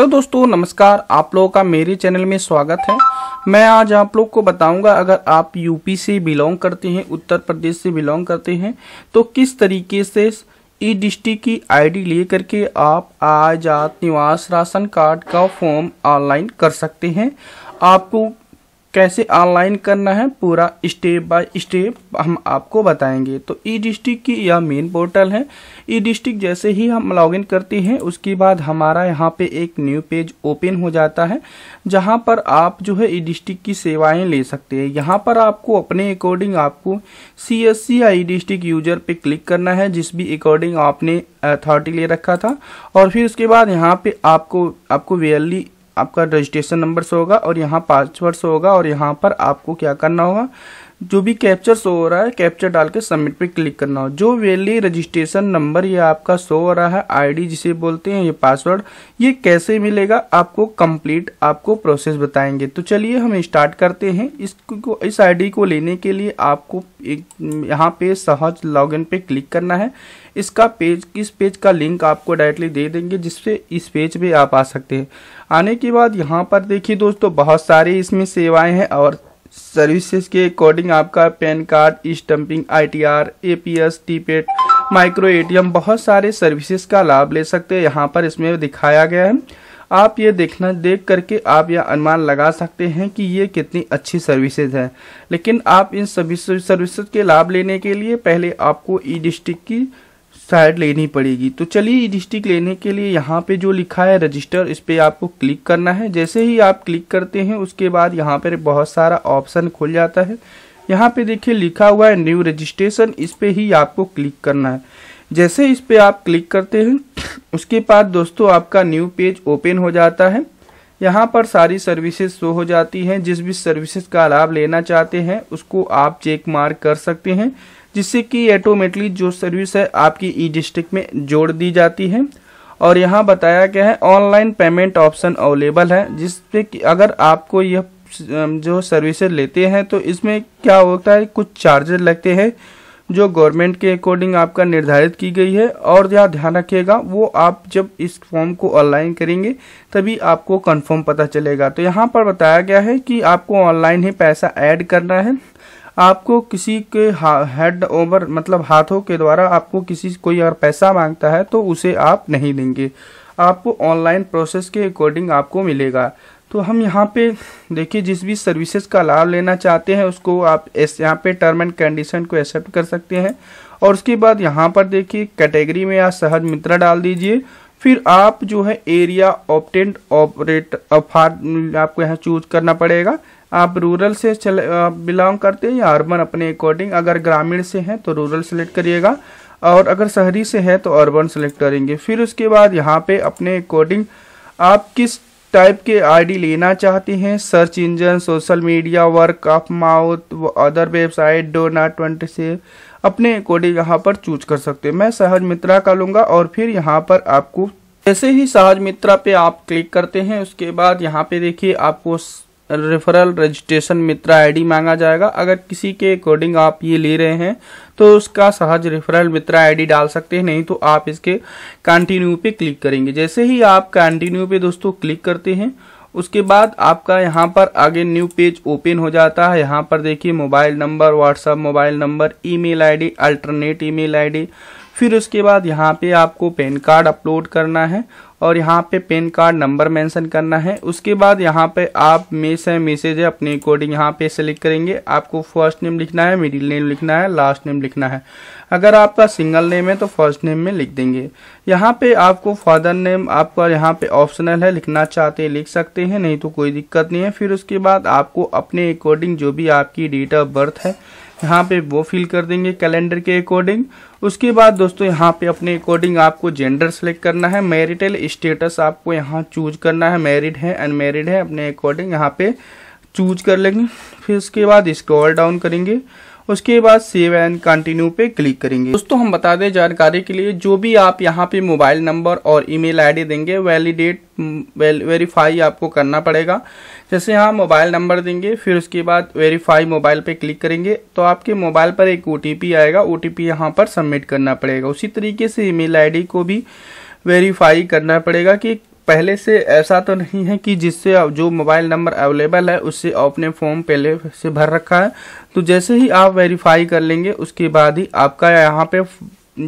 hello दोस्तों नमस्कार आप लोगों का मेरे चैनल में स्वागत है मैं आज आप लोग को बताऊंगा अगर आप यूपी से बिलोंग करते हैं उत्तर प्रदेश से बिलोंग करते हैं तो किस तरीके से ई डिस्ट्रिक्ट की आईडी ले करके आप आजाद निवास राशन कार्ड का फॉर्म ऑनलाइन कर सकते हैं आपको कैसे ऑनलाइन करना है पूरा स्टेप बाय स्टेप हम आपको बताएंगे तो ई e डिस्ट्रिक्ट की यह मेन पोर्टल है ई e डिस्ट्रिक्ट जैसे ही हम लॉगिन करते हैं उसके बाद हमारा यहाँ पे एक न्यू पेज ओपन हो जाता है जहाँ पर आप जो है ई e डिस्ट्रिक्ट की सेवाएं ले सकते हैं यहाँ पर आपको अपने अकॉर्डिंग आपको सी एस सी या ई डिस्ट्रिक्ट यूजर पे क्लिक करना है जिस भी अकॉर्डिंग आपने अथॉरिटी ले रखा था और फिर उसके बाद यहाँ पे आपको आपको वेयरली आपका रजिस्ट्रेशन नंबर शो होगा और यहाँ पासवर्ड शो होगा और यहाँ पर आपको क्या करना होगा जो भी कैप्चर शो हो रहा है कैप्चर डाल के सबमिट पे क्लिक करना हो जो वेली रजिस्ट्रेशन नंबर ये आपका शो हो रहा है आईडी जिसे बोलते हैं ये पासवर्ड ये कैसे मिलेगा आपको कंप्लीट आपको प्रोसेस बताएंगे तो चलिए हम स्टार्ट करते हैं इसको इस आईडी को लेने के लिए आपको एक यहाँ पे सहज लॉगिन पे क्लिक करना है इसका पेज इस पेज का लिंक आपको डायरेक्टली दे देंगे जिससे इस पेज पे आप आ सकते हैं आने के बाद यहाँ पर देखिए दोस्तों बहुत सारी इसमें सेवाएं हैं और सर्विसेज के अकॉर्डिंग आपका PAN card stamping ITR APS टीपेट माइक्रो एटीएम बहुत सारे सर्विसेज का लाभ ले सकते हैं यहाँ पर इसमें दिखाया गया है आप ये देखना देख करके आप यह अनुमान लगा सकते हैं कि ये कितनी अच्छी सर्विसेज हैं लेकिन आप इन सभी सर्विसेज के लाभ लेने के लिए पहले आपको ई डिस्ट्रिक्ट की साइड लेनी पड़ेगी तो चलिए डिस्ट्रिक्ट लेने के लिए यहाँ पे जो लिखा है रजिस्टर इस पर आपको क्लिक करना है जैसे ही आप क्लिक करते हैं उसके बाद यहाँ पर बहुत सारा ऑप्शन खुल जाता है यहाँ पे देखिए लिखा हुआ है न्यू रजिस्ट्रेशन इस पर ही आपको क्लिक करना है जैसे इस पर आप क्लिक करते हैं उसके बाद दोस्तों आपका न्यू पेज ओपन हो जाता है यहाँ पर सारी सर्विसेज शो हो जाती हैं जिस भी सर्विसेज का लाभ लेना चाहते हैं उसको आप चेक मार्क कर सकते हैं जिससे कि ऑटोमेटली जो सर्विस है आपकी ई डिस्ट्रिक्ट में जोड़ दी जाती है और यहाँ बताया गया है ऑनलाइन पेमेंट ऑप्शन अवेलेबल है जिसपे कि अगर आपको यह जो सर्विसेज लेते हैं तो इसमें क्या होता है कुछ चार्जेस लगते हैं जो गवर्नमेंट के अकॉर्डिंग आपका निर्धारित की गई है और यह ध्यान रखिएगा वो आप जब इस फॉर्म को ऑनलाइन करेंगे तभी आपको कंफर्म पता चलेगा तो यहाँ पर बताया गया है कि आपको ऑनलाइन ही पैसा ऐड करना है आपको किसी के हेड ओवर मतलब हाथों के द्वारा आपको किसी कोई अगर पैसा मांगता है तो उसे आप नहीं देंगे आपको ऑनलाइन प्रोसेस के अकॉर्डिंग आपको मिलेगा तो हम यहाँ पे देखिए जिस भी सर्विसेज का लाभ लेना चाहते हैं उसको आप इस यहाँ पे टर्म एंड कंडीशन को एक्सेप्ट कर सकते हैं और उसके बाद यहाँ पर देखिए कैटेगरी में आप सहज मित्र डाल दीजिए फिर आप जो है एरिया ऑप्टेंट ऑपरेट आपको यहाँ चूज करना पड़ेगा आप रूरल से चले बिलोंग करते हैं या अर्बन अपने अकॉर्डिंग अगर ग्रामीण से हैं तो रूरल सेलेक्ट करिएगा और अगर शहरी से है तो अर्बन सेलेक्ट करेंगे फिर उसके बाद यहाँ पे अपने अकॉर्डिंग आप किस टाइप के आईडी लेना चाहते हैं search engine social media work of mouth other website do not twenty से अपने अकॉर्डिंग यहाँ पर चूज कर सकते हैं मैं सहज मित्रा का लूँगा और फिर यहाँ पर आपको जैसे ही सहज मित्रा पे आप क्लिक करते हैं उसके बाद यहाँ पे देखिए आपको रेफरल रजिस्ट्रेशन मित्र आईडी मांगा जाएगा अगर किसी के अकॉर्डिंग आप ये ले रहे हैं तो उसका सहज रेफरल मित्र आईडी डाल सकते हैं नहीं तो आप इसके कंटिन्यू पे क्लिक करेंगे जैसे ही आप कंटिन्यू पे दोस्तों क्लिक करते हैं उसके बाद आपका यहाँ पर आगे न्यू पेज ओपन हो जाता है यहाँ पर देखिए mobile number WhatsApp mobile number email alternate email फिर उसके बाद यहाँ पे आपको पैन कार्ड अपलोड करना है और यहाँ पे पेन कार्ड नंबर मेंशन करना है उसके बाद यहाँ पे आप मेस है मैसेज है अपने अकॉर्डिंग यहाँ पे सेलेक्ट करेंगे आपको फर्स्ट नेम लिखना है मिडिल नेम लिखना है लास्ट नेम लिखना है अगर आपका सिंगल नेम है तो फर्स्ट नेम में लिख देंगे यहाँ पे आपको फादर नेम आपका यहाँ पे ऑप्शनल है लिखना चाहते हैं लिख सकते हैं नहीं तो कोई दिक्कत नहीं है फिर उसके बाद आपको अपने अकॉर्डिंग जो भी आपकी डेट ऑफ बर्थ है यहाँ पे वो फिल कर देंगे कैलेंडर के अकॉर्डिंग उसके बाद दोस्तों यहाँ पे अपने अकॉर्डिंग आपको जेंडर सेलेक्ट करना है मैरिटल स्टेटस आपको यहाँ चूज करना है मैरिड है अनमेरिड है अपने अकॉर्डिंग यहाँ पे चूज कर लेंगे फिर उसके बाद स्क्रॉल डाउन करेंगे उसके बाद सेव एंड कंटिन्यू पे क्लिक करेंगे दोस्तों हम बता दें जानकारी के लिए जो भी आप यहाँ पे मोबाइल नंबर और ईमेल आईडी देंगे वैलिडेट वेरीफाई आपको करना पड़ेगा जैसे यहाँ मोबाइल नंबर देंगे फिर उसके बाद वेरीफाई मोबाइल पे क्लिक करेंगे तो आपके मोबाइल पर एक ओ आएगा ओ टी यहाँ पर सबमिट करना पड़ेगा उसी तरीके से ई मेल को भी वेरीफाई करना पड़ेगा कि पहले से ऐसा तो नहीं है कि जिससे जो मोबाइल नंबर अवेलेबल है उससे आपने फॉर्म पहले से भर रखा है तो जैसे ही आप वेरीफाई कर लेंगे उसके बाद ही आपका यहाँ पे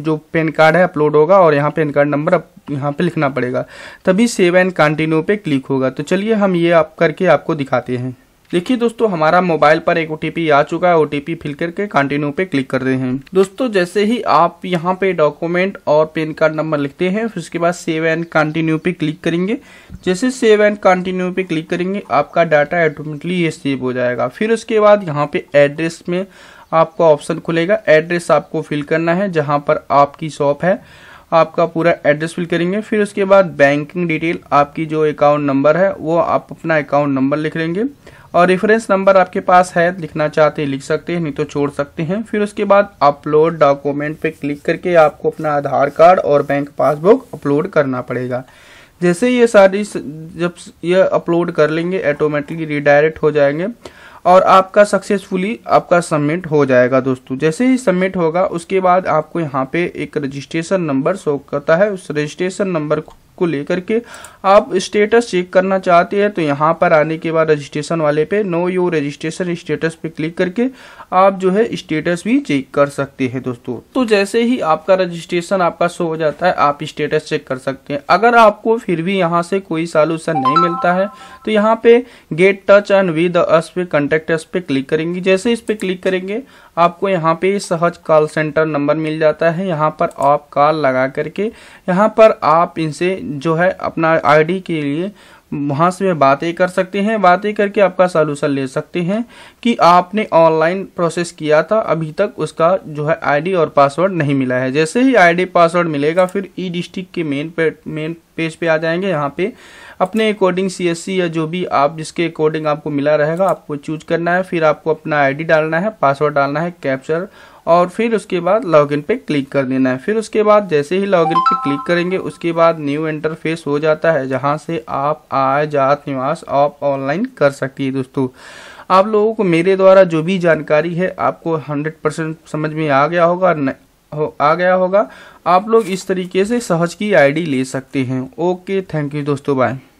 जो पेन कार्ड है अपलोड होगा और यहाँ पेन कार्ड नंबर यहाँ पे लिखना पड़ेगा तभी सेव एंड कंटिन्यू पे क्लिक होगा तो चलिए हम ये आप करके आपको दिखाते हैं देखिए दोस्तों हमारा मोबाइल पर एक ओटीपी आ चुका है ओटीपी फिल करके कंटिन्यू पे क्लिक करते हैं दोस्तों जैसे ही आप यहाँ पे डॉक्यूमेंट और पेन कार्ड नंबर लिखते हैं फिर उसके बाद सेव एंड कंटिन्यू पे क्लिक करेंगे जैसे सेव एंड कंटिन्यू पे क्लिक करेंगे आपका डाटा ऑटोमेटिकली ये सेव हो जाएगा फिर उसके बाद यहाँ पे एड्रेस में आपका ऑप्शन खुलेगा एड्रेस आपको फिल करना है जहाँ पर आपकी शॉप है आपका पूरा एड्रेस फिल करेंगे फिर उसके बाद बैंकिंग डिटेल आपकी जो अकाउंट नंबर है वो आप अपना अकाउंट नंबर लिख लेंगे और रेफरेंस नंबर आपके पास है लिखना चाहते हैं लिख सकते हैं नहीं तो छोड़ सकते हैं फिर उसके बाद अपलोड डॉक्यूमेंट पे क्लिक करके आपको अपना आधार कार्ड और बैंक पासबुक अपलोड करना पड़ेगा जैसे ये सारी जब ये अपलोड कर लेंगे ऑटोमेटिकली रिडायरेक्ट हो जाएंगे और आपका सक्सेसफुली आपका सबमिट हो जाएगा दोस्तों जैसे ही सबमिट होगा उसके बाद आपको यहाँ पे एक रजिस्ट्रेशन नंबर शो करता है उस रजिस्ट्रेशन नंबर को लेकर के आप स्टेटस चेक करना चाहते हैं तो यहाँ पर आने के बाद रजिस्ट्रेशन वाले पे नो यू रजिस्ट्रेशन स्टेटस पे क्लिक करके आप जो है स्टेटस भी चेक कर सकते हैं दोस्तों तो जैसे ही आपका रजिस्ट्रेशन आपका शो हो जाता है आप स्टेटस चेक कर सकते हैं अगर आपको फिर भी यहाँ से कोई सॉल्यूशन नहीं मिलता है तो यहाँ पे get touch and with us पे कंटेक्ट अस पे क्लिक करेंगे जैसे इस पे क्लिक करेंगे आपको यहाँ पे सहज कॉल सेंटर नंबर मिल जाता है यहाँ पर आप कॉल लगा करके यहाँ पर आप इनसे जो है अपना आईडी के लिए वहाँ से बातें कर सकते हैं बातें करके आपका सोल्यूशन ले सकते हैं कि आपने ऑनलाइन प्रोसेस किया था अभी तक उसका जो है आईडी और पासवर्ड नहीं मिला है जैसे ही आईडी पासवर्ड मिलेगा फिर ई डिस्ट्रिक्ट के मेन पे मेन पेज पे आ जाएंगे यहाँ पे अपने अकॉर्डिंग सी या जो भी आप जिसके अकॉर्डिंग आपको मिला रहेगा आपको चूज करना है फिर आपको अपना आईडी डालना है पासवर्ड डालना है कैप्चर और फिर उसके बाद लॉगिन पे क्लिक कर देना है फिर उसके बाद जैसे ही लॉगिन पे क्लिक करेंगे उसके बाद न्यू इंटरफेस हो जाता है जहाँ से आप आय जात निवास आप ऑनलाइन कर सकती है दोस्तों आप लोगों को मेरे द्वारा जो भी जानकारी है आपको 100 परसेंट समझ में आ गया होगा हो, आ गया होगा आप लोग इस तरीके से सहज की आईडी ले सकते हैं ओके थैंक यू दोस्तों बाय